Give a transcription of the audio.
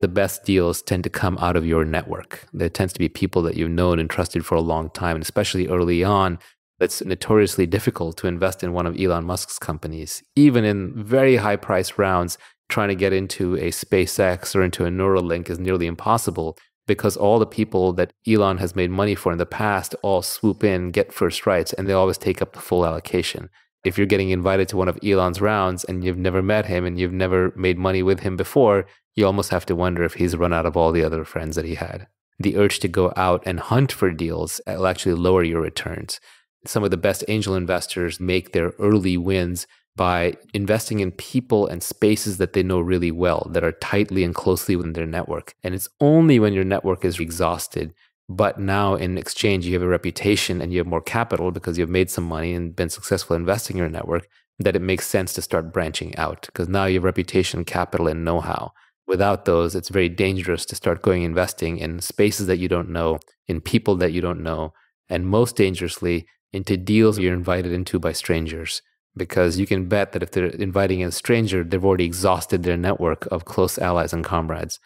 the best deals tend to come out of your network. There tends to be people that you've known and trusted for a long time, and especially early on, that's notoriously difficult to invest in one of Elon Musk's companies. Even in very high price rounds, trying to get into a SpaceX or into a Neuralink is nearly impossible because all the people that Elon has made money for in the past all swoop in, get first rights, and they always take up the full allocation if you're getting invited to one of Elon's rounds and you've never met him and you've never made money with him before, you almost have to wonder if he's run out of all the other friends that he had. The urge to go out and hunt for deals uh, will actually lower your returns. Some of the best angel investors make their early wins by investing in people and spaces that they know really well, that are tightly and closely within their network. And it's only when your network is exhausted but now, in exchange, you have a reputation and you have more capital because you've made some money and been successful investing in your network. That it makes sense to start branching out because now you have reputation, capital, and know how. Without those, it's very dangerous to start going investing in spaces that you don't know, in people that you don't know, and most dangerously, into deals you're invited into by strangers because you can bet that if they're inviting a stranger, they've already exhausted their network of close allies and comrades.